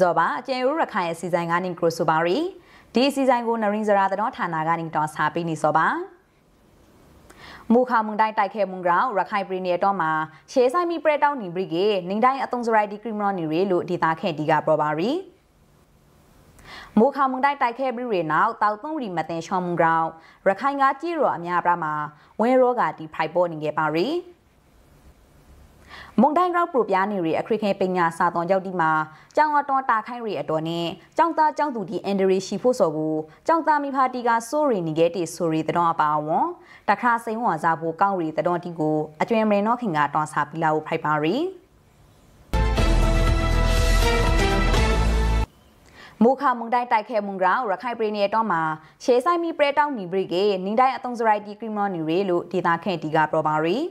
ဇော်ပါအကျဉ်းရရခိုင်အစီအစဉ်ကနေကရိုဆိုပါရီဒီအစီအစဉ်ကိုနရင်းစရာသတော်ဌာနကနေတော်စာပေးနေစောပါမူခါမွန်တိုင်းတိုက်ခဲမွန်ကောင်ရခိုင်ပြည်နယ်တော့မှာရှေးဆိုင်မီပရက်တောင်းနေပြီကေနင်းတိုင်းအသွုံစရိုက်ဒီကရီမရောနေရီလို့ဒေတာခဲဒီကပြောပါရီမိုခါမုန်တိုက်တိုက်ခဲပြီးရနောက်တောက်သုံးရီမတင်ချောင်းမုန်ကောင်ရခိုင်ကကြည်ရောအများပြားမှာဝဲရောကဒီဖိုက်ပေါ်နေခဲ့ပါရီမုန်တိုင်းရောက်ပူပြားနေရီအခရိခဲပညာစာတော်ရောက်ဒီမှာကြောင်တော်တာခိုင်းရီအတော်နဲ့ကြောင်သားကြောင်သူဒီအန်ဒရီရှိဖို့ဆိုကိုကြောင်သားမိဖာတီကစိုးရီနေခဲ့တီဆိုရီတတော်အပါဝန်တခါစိန်ဝါစားဖို့ကောင်းရီတတော်တီကိုအကျွင်မရင်တော့ခင်ကတော်စာပီလာကိုဖိုက်ပါရီမူခမုန်တိုင်းတိုက်ခဲမုန်ကောင်ရခိုင်ပြည်နယ်တော့မှာရှေးဆိုင်မီပရဲတောင်းနီဘရီကေနင်းတိုင်းအုံစရိုက်တီကရီမွန်နီရီလို့ဒေတာခန့်တီကပရော်ပါရီ။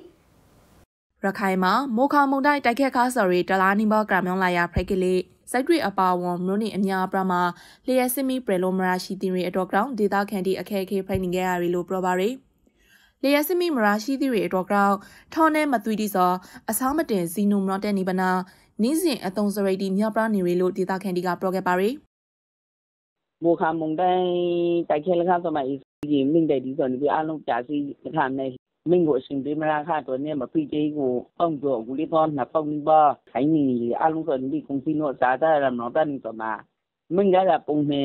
ရခိုင်မှာမိုခါမုန်တိုင်းတိုက်ခတ်ခါဆော်ရီတလာနီဘောကရမွန်လာယာဖရိုက်ကလေးစိုက်ရီအပါဝန်မြို့နေအများအပြားမှာလျက်စစ်မီပရလိုမရာရှိတင်ရီအတော်ကောင်ဒေတာခန်တီအခက်အခဲဖိုင်နေကြရရီလို့ပြောပါရီလျက်စစ်မီမရာရှိတင်ရီအတော်ကောင် ထောင်းနဲ့မသွီးတီစောအဆောင်မတင်ဇီနုမရော့တဲ့နေပနာနင်းစဉ်အတုံစရိတ်တီမြောက်ပြနေရီလို့ဒေတာခန်တီကပြောခဲ့ပါရီမိုခါမုန်တိုင်းတိုက်ခတ်ခါဆော်မှာဒီမိန့်တဲ့ဒီဆိုနေပြီးအလုံးပြစီထားနေ mingo sing de mara kha to ne ma pi jei go ong do gu li bon na pong ni ba khai ni a lu so ni kong si no sa da ram no ta ni to ma mình ga la pong me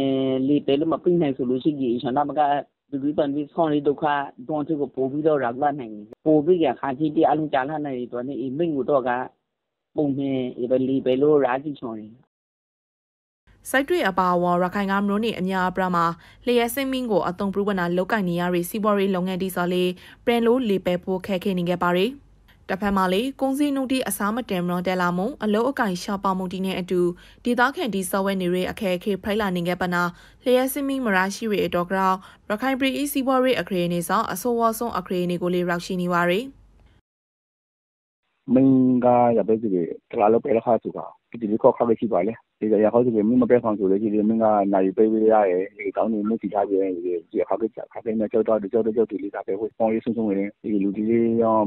li pe lu ma pi nai so lu si gi so na ma ga du du ban vi khon ni do kha don tu go po vi do ra la nai ni po vi ya kha chi ti a lu cha la nai to ne i mình go do ga ပုံမှန်ဒီပဲလီပဲလို့ရာကြည့်ချော်နေစိုက်တွေအပါဝါရခိုင်ကမလို့နေအများအပြားမှာလျှက်စင်းမင်းကိုအတုံပြုဝနာလောက်ကင်နေရတဲ့စီးပွားရေးလုပ်ငန်းတိစော်လေးပရန်လိုလေပယ်ဖို့ခက်ခဲနေခဲ့ပါရယ်တဖက်မှာလေကုန်းစင်းနုတီအစားမတင်မွန်တယ်လာမုံအလို့အကင်ရှာပါမှုတီနဲ့အတူဒေသခံတီဆော့ဝဲနေရအခက်အခဲဖိုက်လာနေခဲ့ပနာလျှက်စင်းမင်းမရရှိရတဲ့တော့ကရခိုင်ပြည်စီးပွားရေးအခရေနေဆောင်အဆိုးဝါဆုံးအခရေနေကိုလေးရောက်ရှိနေပါရယ် mình ga giờ bây giờ cái là lúc bây giờ khai sụt à cái gì khó khăn cái gì vậy thì giờ khó sụt mình mà bây phòng sụt cái gì mình ga này bây giờ ra cái cái này mình chỉ ra về cái gì khó cái khó cái này cho cho cho cho thì ra về hội phòng cái sung sung này thì lúc thì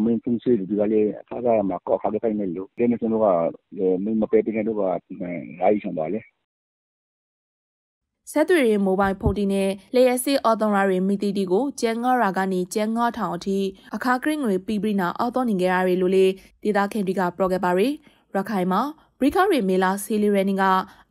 mình cũng suy được cái này ta ra mà có khó cái này lúc cái này chúng nó là mình mà bây giờ nó là ai xong vậy ဆက်သွယ်ရေးမိုဘိုင်းဖုန်းတီနဲ့ legacy author တွေမိတီတီကိုကျန်းငါရာကနေကျန်းငါထောင်အထိအခါကရင်းတွေပြီးပြီးနာအော်တော်နေကြရတယ်လို့လေဒေတာခင်တီကပရော့ကက်ပါရီရခိုင်မှာဘရိခရီမေလာဆီလီရနီက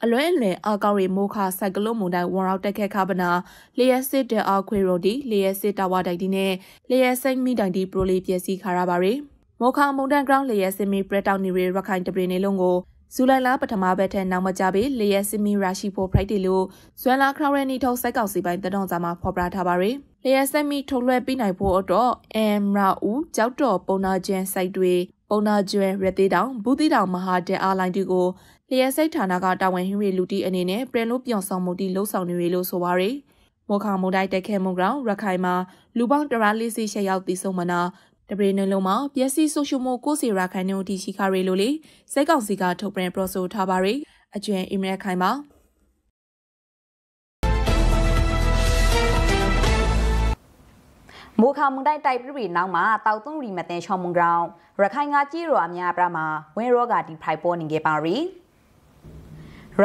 အလွဲအလွန်အာကောက်ရီမိုခါဆိုင်ကလုန်မုန်တိုင်းဝန်ရောက်တက်ခက်ခါပနာလျက်စစ်တဲအောက်ခွေရိုဒီလျက်စစ်တာဝါတိုက်ဒီနဲ့လျက်စိတ်မိတိုင်ဒီပရိုလီပြည့်စည်ခါရပါရီမောခါမုန်တိုင်း ground လျက်စစ်မီပရက်တောင်နေရရခိုင်တပရင်နေလုံးကိုဇူလိုင်လပထမဘက်ထက်နောက်မကြပေလျက်စမီရာရှိဖို့ Friday လို့ဇွမ်လာခရော်ရနီထုတ်စိုက်ကောက်စီပိုင်းတတော်စာမှာဖော်ပြထားပါရယ်လျက်စမီထုတ်လွှဲပြီးနိုင်ဖို့အတွက်အမ်ရာဦးကြောက်တော်ပုံနာကျန်စိုက်တွေပုံနာကျွဲရသေးတောင်ဘူးသေးတောင်မဟာတဲအားလိုင်းတီကိုလျက်စိတ်ဌာနကတာဝန်ဟင်းရီလူတီအနေနဲ့ပြန်လို့ပြောင်းဆောင်မှုတီလှုပ်ဆောင်နေရလို့ဆိုပါရယ်မောခါမုန်တိုင်းတက်ခဲမုန်ကောင်ရခိုင်မှာလူပေါင်းတရာလေးစီရှက်ရောက်တည်ဆုံမနာတပရီနှလုံးမှာပျက်စီးဆိုရှယ်မိုကိုစီရာခိုင်နှုန်းတီရှိခါရီလိုလေစိတ်ကောင်စီကထုတ်ပြန်ပရိုဆိုထားပါရီအကျွင်အင်မရခိုင်ပါမိုခါမွန်တိုက်တိုက်ပြပြီနောက်မှာတောက်သွန်းရီမတဲ့ချောင်းမွန်ကောင် ရခိုင်ကကြီးရောအများပြမှာဝင်းရောကဒီဖိုင်ပေါ်နေခဲ့ပါရီ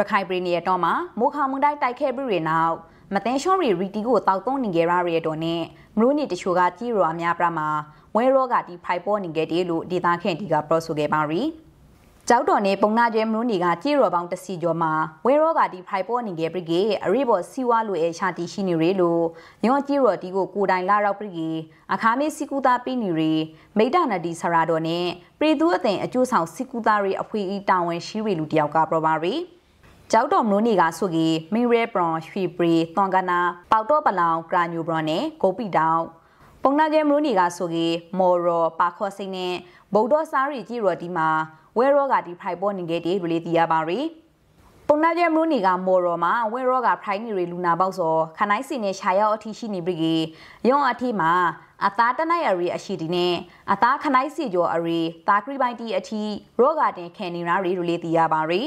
ရခိုင်ပြည်နယ်တော်မှာမိုခါမွန်တိုက်တိုက်ခဲ့ပြီနောက်မတဲ့ချောင်းရီရီတီကိုတောက်သွန်းနေကြရတဲ့တော်နဲ့မရိုးနေတချို့ကကြီးရောအများပြမှာမွဲရောကဒီဖိုက်ပေါ်နေခဲ့တယ်လို့ဒေတာခန့်ဒီကပြောဆိုခဲ့ပါရီကျောက်တော်နဲ့ပုံနာကျဲမလို့နေကကြေရော်ပေါင်းတစီကျော်မှာဝဲရောကဒီဖိုက်ပေါ်နေခဲ့ပြီကအရိဘော်စီဝါလိုရဲ့ရှာတီရှိနေရလို့ညောကြေရော်တီကိုကိုတိုင်လာရောက်ပြီအခါမေးစီကူတာပြီနေရမိဒနာတီဆရာတော်နဲ့ပြည်သူအသင်အကျိုးဆောင်စီကူတာရဲ့အဖွဲ့အစည်းတာဝန်ရှိတွေလူတယောက်ကပြောပါရီကျောက်တော်မလို့နေကဆိုကီမီရဲဘရွန်ရွှေပရီသွန်ကနာပေါတော့ပလောင်ကရာညိုဘရွန်နဲ့ဂိုပီတောင်ပုံနာကျဲမရိုနီကဆိုကေမော်ရောပါခော့စိတ်နဲ့ဗုဒ္ဓစာရီကြီးရော်ဒီမှာဝဲရောကဒီဖိုင်ပေါ်နေခဲ့တဲ့ရလေတီရပါရီပုံနာကျဲမရိုနီကမော်ရောမှာဝဲရောကဖိုင်နီရီလူနာပေါက်စောခနိုင်းစီနဲ့ရှာရောက်အထီရှိနေပြီကေရုံအထီမှာအသားတနိုင်အရီအရှိဒီနဲ့အသားခနိုင်းစီကျော်အရီတာခရီပိုင်တီအထီရောဂါတင်ခံနေရရီရလေတီရပါရီ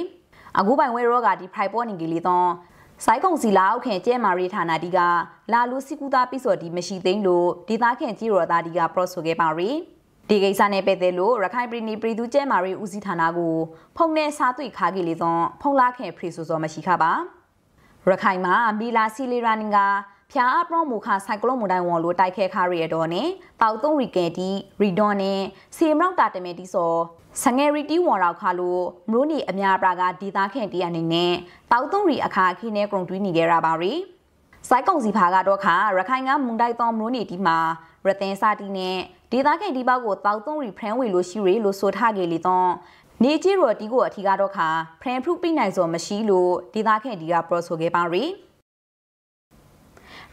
အခုပိုင်ဝဲရောကဒီဖိုင်ပေါ်နေကလေးတော့။ဆိုက်ကုံစီလာအောက်ခင်ကျဲမာရီဌာနတီကလာလူစီကူတာပိစော်တီမရှိသိမ့်လို့ဒေသခင်ကြီးရော်သားတီကပရော့ဆိုခဲ့ပါရီ။ဒီကိစ္စနဲ့ပတ်သက်လို့ရခိုင်ပြည်နယ်ပြည်သူ့ကျဲမာရီဦးစီးဌာနကိုဖုန်နဲ့စားသွေးခါကြီးလေသောဖုန်လာခင်ဖရီဆိုစော်မရှိခပါ။ရခိုင်မှာမီလာစီလီရာနင်ကဖြာအပရောမူခဆိုင်ကလုန်မူတိုင်းဝန်လိုတိုက်ခဲခါရီရတော်နဲ့တောက်သုံးရီကဲတီရီဒွန်နဲ့စီမရောက်တာတမဲတီစောစငယ်ရီတီဝန်ရောက်ခါလို့မရိုနီအများပြာကဒေသခန့်တီအနေနဲ့တောက်သုံးရီအခါခင်းနဲ့ဂရုံတွင်းနေကြရပါရီစိုက်ကုံစီဖာကတော့ခါရခိုင်ကမုန်တိုက်တော်မရိုနီတီမှာရတန်စာတီနဲ့ဒေသခန့်တီဘောက်ကိုတောက်သုံးရီဖရန်ဝေလို့ရှိရီလို့ဆိုထားကြလေတော့နေကြီးရော်တီကိုအထီကတော့ခါဖရန်ဖရုပိနိုင်စောမရှိလို့ဒေသခန့်တီကပရော့ဆိုခဲ့ပါရီ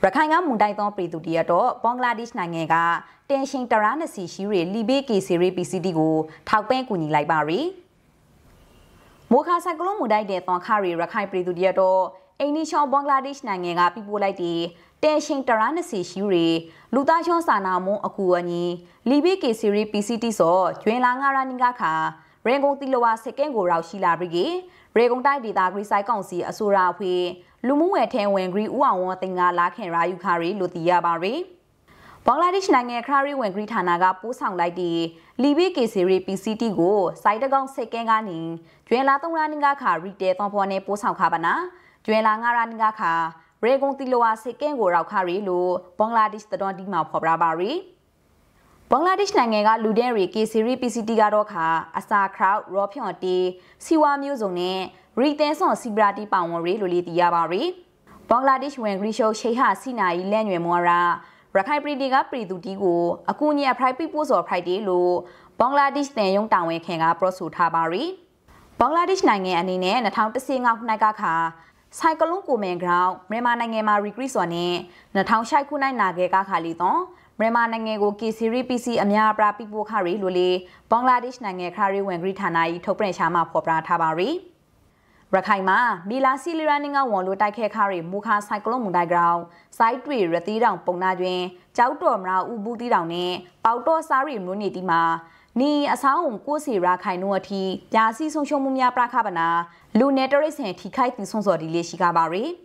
ရခိုင်ကမွန်တိုင်းသောပြည်သူတွေကတော့ဘင်္ဂလားဒေ့ရှ်နိုင်ငံကတင်ရှင်တရာနစီရှိရီလီဘေကေစီရီ PCD ကိုထောက်ပံ့ကူညီလိုက်ပါရီမိုခါဆက်ကလုံးမွန်တိုင်းတဲ့သွန်ခရီရခိုင်ပြည်သူတွေကတော့အိန္ဒိရှောဘင်္ဂလားဒေ့ရှ်နိုင်ငံကပြပို့လိုက်တဲ့တင်ရှင်တရာနစီရှိရီလူသားချင်းစာနာမှုအကူအညီလီဘေကေစီရီ PCD ဆိုကျွင်လာငါရနိကခါရင်ကုန်တီလဝစကင်ကိုရောက်ရှိလာပြီးရေကုံတိုက်ဒေသဂရီဆိုင်ကောင်စီအစိုးရအဖွဲ့လူမှုဝယ်ထဲဝင်ဂရီဦးအောင်ဝတင်ကလာခင်ရာယူခါရီလို့သိရပါရီဘင်္ဂလားဒေ့ရှ်နိုင်ငံခရာရီဝင်ဂရီဌာနကပိုးဆောင်လိုက်တဲ့လီဘီကေစီရီ PCT ကိုစိုက်တကောင်စိတ်ကင်းကနေကျွဲလာ၃ရာနင်းကခါရီတဲသွန်ဖော်နဲ့ပိုးဆောင်ခါပါနာကျွဲလာ၅ရာနင်းကခါရေကုံတီလိုဝါစိတ်ကင်းကိုရောက်ခါရီလို့ဘင်္ဂလားဒေ့ရှ်တတော်ဒီမှာဖော်ပြပါရီ။ဘင်္ဂလားဒေ့ရှ်နိုင်ငံကလူဒဲရီ K-series PCT ကတော့ခါအစာခရောက်ရောဖြွန်တီစီဝါမျိုးစုံနဲ့ရီတန်ဆွန်စီဘရာတီပါဝန်ရီလိုလီတီရပါရီဘင်္ဂလားဒေ့ရှ်ဝန်ဂရီရှုပ်ရှိဟာစီနာယီလက်ညွယ်မောရာရခိုင်ပြည်တီကပြည်သူတီကိုအကူအညီအဖရိုက်ပိပို့စော်ဖရိုက်တီလို့ဘင်္ဂလားဒေ့ရှ်တန်ယုံတာဝန်ခင်ကပြောဆိုထားပါရီဘင်္ဂလားဒေ့ရှ်နိုင်ငံအနေနဲ့2015ခုနှစ်ကခါဆိုင်ကလုန်းကိုမန်ဂရောင်းမြန်မာနိုင်ငံမှာရီဂရီဆော်နဲ့2006ခုနှစ်နာဂဲကခါလီတော့မြန်မာနိုင်ငံကို KCRPC အများအပြားပြပို့ခရီလိုလေဘင်္ဂလားဒေ့ရှ်နိုင်ငံခရီဝင်ဂရီဌာန၏ထုတ်ပြန်ရှာမှဖော်ပြထားပါရီရခိုင်မှာမီလာစီလီရန်နင်းကဝန်လိုတိုက်ခဲခါရီမူခါဆိုင်ကလုန်မွန်ဒိုင်ဂရောင်းစိုက်တွေရတီးတောင်ပုံနာတွင်ကြောက်တော်မရာဥဘူးတီးတောင်နှင့်ပေါတော့စားရီမျိုးနေတီမှာနီအဆောင်ကိုစီရခိုင်တို့အထိပြာစီဆုံးရှုံးမှုများပြခပနာလူနယ်တရိတ်ဆင်ထိခိုက်တင်ဆုံးစော်ဒီလေးရှိကပါရီ။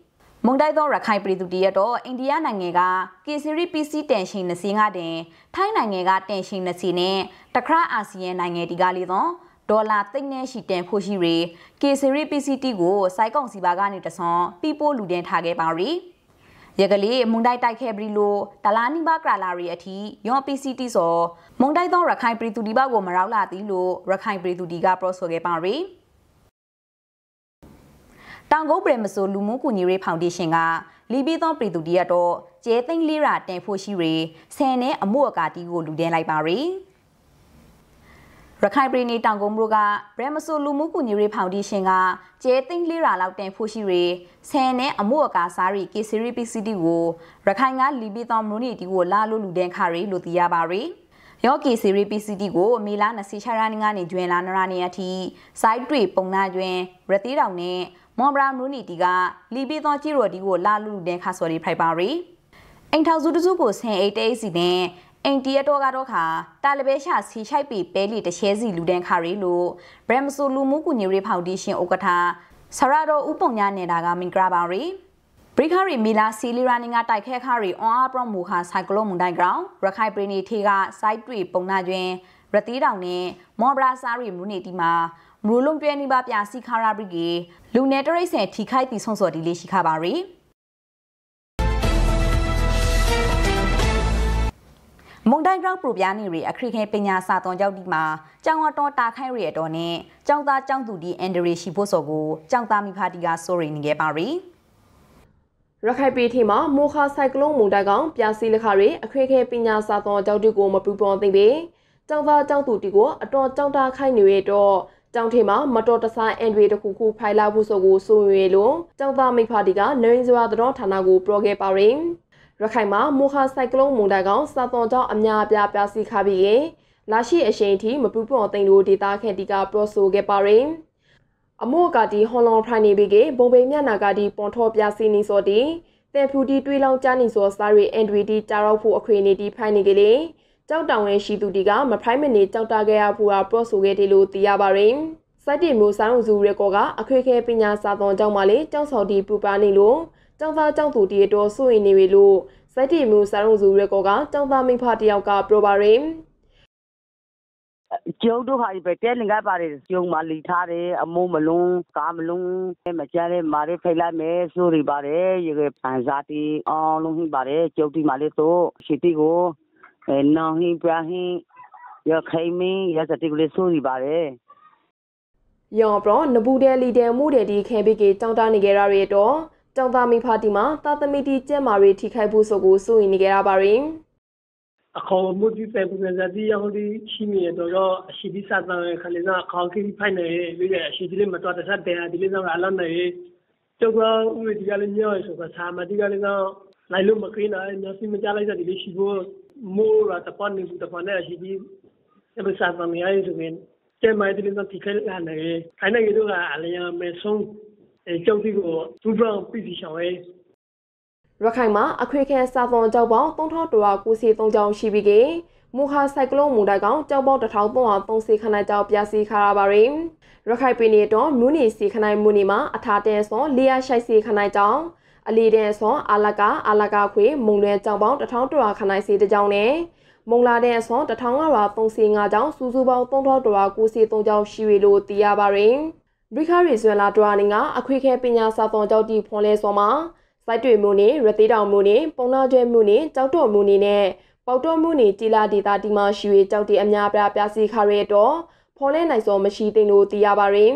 မုန်တိုက်သောရခိုင်ပြည်သူတရက်တော့အိန္ဒိယနိုင်ငံကကေစီရီ PC တန်ရှင်25တင်ထိုင်းနိုင်ငံကတန်ရှင်20နဲ့တခရအာဆီယံနိုင်ငံတီကလေးသောဒေါ်လာသိန်းနဲ့ရှိတန်ဖို့ရှိရီကေစီရီ PCT ကိုစိုက်ကောင်စီဘာကနေတဆွန်ပြီးပို့လူတင်ထားခဲ့ပါရီရကလေးမုန်တိုက်တိုက်ခဲ့ပြီလို့ဒလာနိဘကရာလာရီအထိရော PCT ဆိုမုန်တိုက်သောရခိုင်ပြည်သူဒီဘကိုမရောက်လာသည်လို့ရခိုင်ပြည်သူဒီကပြောဆိုခဲ့ပါရီ။တောင်ကုန်းပရမဆိုလူမှုကူညီရေးဖောင်ဒေးရှင်းကလီဘီသောပြည်သူတရက်တော့ကျဲသိန်းလေးရာတန်ဖို့ရှိတွေဆယ်နဲ့အမှုအကာတီးကိုလူတင်လိုက်ပါရီရခိုင်ပြည်နယ်တောင်ကုန်းမြို့ကဗရမဆူလူမှုကူညီရေးဖောင်ဒေးရှင်းကကျဲသိန်းလေးရာလောက်တင်ဖို့ရှိတွေဆယ်နဲ့အမှုအကာစားရီ KCRI PCD ကိုရခိုင်ကလီဘီသောမရိုနီတီကိုလာလို့လူတင်ခါရီလို့သိရပါရီယောကီစီရီ PCD ကိုမေလာ26ရက်နေ့ကနေဂျွန်လာ9ရက်နေ့အထိ site တွေပုံနာကျွင်းရသေးတောင်နဲ့မွန်ဘရာမရူနီတီကလီပီသောကြီးရိုဒီကိုလာလူလူနဲ့ခါစော်ဒီဖိုက်ပါရီအိမ်ထောင်စုတစုကိုဆင်အိတ်တဲစီနဲ့အိမ်တီရတော့ကတော့ခါတာလဘဲရှာစီချိုက်ပီပဲလီတရှဲစီလူတန်းခါရီလို့ဘရမ်ဆူလူမှုကူညီရေးဖောင်ဒေးရှင်းဥက္ကဋ္ဌဆရာတော်ဥပုံညာနေတာကမင်္ဂလာပါရီဘရိခရီမီလာစီလီရာနင်ကတိုက်ခဲခရီအွန်အားပရမူခါဆိုင်ကလုန်မွန်တိုင်းဂရောင်းရခိုင်ပရီနီထေကစိုက်တွေ့ပုံနာတွင်ရတီးတောင်နဲ့မော်ဘရာစာရီမူနီတီမှာမရိုလုံးပြဲနိဘာပြစီခါရာပရိကေလူနယ်တရိတ်ဆန်ထိခိုက်ပြီးဆုံးစော်ဒီလေးရှိခါပါရီမုန်တိုင်းရောက်ပရိုပြားနေရီအခရိခဲပညာစာတော်ရောက်ဒီမှာကျောင်းတော်တာခိုင်းရီအတော်နဲ့ကျောင်းသားကျောင်းသူဒီအန်ဒရီရှိဖို့ဆိုကိုကျောင်းသားမိဖတီကစိုးရိမ်နေခဲ့ပါရီရခိုင်ပြည်ထီမှာမိုခါဆိုင်ကလုန်းမုန်တိုင်းကောင်ပြာစီလခရီအခွေခဲပညာစာတော်ကြောက်တူကိုမပူပေါ်သိပေကျောင်းသားကျောင်းသူတီကိုအတော်ကြောင်းတာခိုင်းနေရတော့ကျောင်းထဲမှာမတော်တဆအန်တွေတခုခုဖိုင်လာဖို့ဆိုကိုဆိုရွေလို့ကျောင်းသားမိဖာတီကနရင်းစရာတော်ဌာနကိုပြောခဲ့ပါရင်ရခိုင်မှာမိုခါဆိုင်ကလုန်းမုန်တိုင်းကောင်စာသွန်ကြောင့်အများအပြားပြားစီခါပြီးရင်လာရှိအချိန်ထိမပူပွန်သိန်းတို့ဒေတာခန့်တီကပရောဆိုခဲ့ပါရင်အမို့ကတီဟွန်လွန်ဖရိုင်နေပြီးကဘုံဘေမျက်နာကတီပွန်ထောပြစီနီဆိုတီတန်ဖူတီတွေးလောင်းကြားနေဆိုစာရီအန်တွေတီကြားရောက်ဖို့အခွေနေတီဖိုင်နေကလေးကြောက်တောင်ဝင်ရှိသူတွေကမ prime minute ကြောက်တာခဲ့ရဖို့အပေါ်ဆိုခဲ့တယ်လို့သိရပါရယ်စိုက်တီမျိုးဆိုင်ဦးစုရဲကောကအခွေခဲပညာစာသွန်ကြောင့်မလေးကြောက်ဆော်တီပူပါနေလို့ကျောင်းသားကျောင်းသူတီတော်ဆိုရင်နေပြီလို့စိုက်တီမျိုးဆိုင်ဦးစုရဲကောကကျောင်းသားမိဖတယောက်ကပြောပါရယ်ကျုပ်တို့ဟာဒီပဲတဲလင်ကပါတယ်ကျုံမလီထားတယ်အမိုးမလုံးကားမလုံးမကြမ်းလဲမာရဲဖိတ်လိုက်မယ်ဆိုရီပါတယ်ရေပန်စားတီအောင်လုံးပြီးပါတယ်ကျုပ်ဒီမလေးဆိုရှိတီကိုနောင်ဟိပရာဟိရခိုင်မင်းရစတိကလေးဆိုနေပါတယ်ယောပရနဘူးတဲလီတဲမှုတဲဒီခဲပိကေတောင်းတနေကြရရတော့တောင်းတမိဖာတီမှာတာသမီတီကျက်မာတွေထိခိုက်ဖို့ဆိုကိုစိုးရင်နေကြရပါရင်အခေါ်မှုဒီပဲပူနေကြဒီဟိုဒီရှိနေတော့တော့အရှိဒီစာတန်ခလေးကအခေါ်ကိဖိုင်နေလေအရှိဒီလေးမတော်တဆတဲ့ဒီလေးဆောင်အလန်းနေတော့ကဦးဒီကလေးညောဆိုကသာမဒီကလေးကလိုက်လို့မကိနိုင်မျက်စိမကြလိုက်တဲ့ဒီလေးရှိဖို့ mora tapan ni tapan na shi bi ya ba sa ma ya yi min te mai tin na ti kai la na ye ai na ye do ga a le ya me song e chau ti ko tu bra pi ti chang ye ရခိုင်မှာအခွေခဲစာသွန်ကြောက်ပေါင်း3193ကြောင်းရှိပြီးကမူခါဆိုင်ကလုန်းမုန်တိုင်းကောင်ကြောက်ပေါင်း1330ခန်းနိုင်ကြောက်ပြစီခါရပါရင်ရခိုင်ပြည်နယ်တော်မြူနီစီခန်းနိုင်မြူနီမှာအထာတဲဆွန်၄00ရှိုက်စီခန်းနိုင်ကြောင်းအလီဒန်ဆွန်အာလကာအာလကာခွေ မုံလွယ်ကြောင်ပေါင်း1100ခနိုင်စီတကြောင်နဲ့မုံလာတဲ့အစွန်1535ကြောင်းစုစုပေါင်း3393ကြောင်းရှိပြီလို့သိရပါရင်ရိခရီဇွန်လာဒရာနီကအခွေခဲပညာစာဆောင်ကြောက်တီဖွန်လဲစောမှာစိုက်တွေမျိုးနေရသေးတောင်မျိုးနေပုံနာကျွဲမျိုးနေကြောက်တော့မျိုးနေနဲ့ပေါတော့မျိုးနေတီလာဒေတာတီမှာရှိရကြောက်တီအများပြားပြစီခရဲတော့ဖော်လဲနိုင်စောမရှိသိလို့သိရပါရင်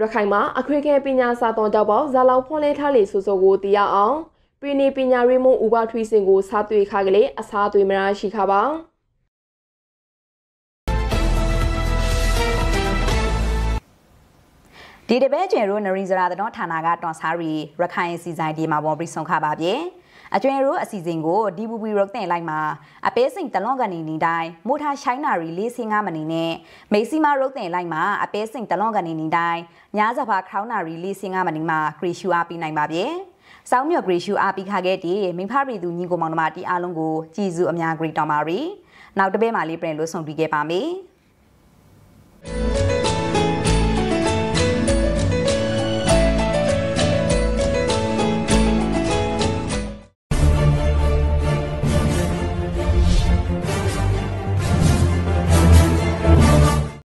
ရခိုင်မှာအခွေခဲပညာစာသွန်ကြောက်ပေါဇာလောက်ဖွင့်လဲထားလေဆိုဆိုကိုတည်ရအောင်ပြင်းနေပညာရေးမုံဥပထွေးစင်ကိုစားသွေးခါကလေးအစားသွေးမရရှိခါပါဒီတပဲကျင်ရိုနရီဇရာတတော်ဌာနကတွန်စားရီရခိုင်စီဆိုင်ဒီမှာပေါ်ပြီးဆုံးခါပါပြေ။အကျွင်ရိုးအစီအစဉ်ကိုဒီဘူဘီရုတ်တင်လိုက်မှာအပေးစိန်တလွန်ကနေနေတိုင်းမိုတာရှိုင်းနာရီလေးစင်းငါမနေနဲ့မိစီမာရုတ်တင်လိုက်မှာအပေးစိန်တလွန်ကနေနေတိုင်းညာစဘာခေါင်းနာရီလေးစင်းငါမနေမှာဂရီရှူအားပေးနိုင်ပါပြီ။စောင်းမြော့ဂရီရှူအားပေးခခဲ့တဲ့မိဖရီသူညီကိုမောင်နှမတီအားလုံးကိုကြည်စုအများဂရီတော်မာရီနောက်တစ်ပေးမှလေးပြင်လို့ဆုံပြီးခဲ့ပါမယ်။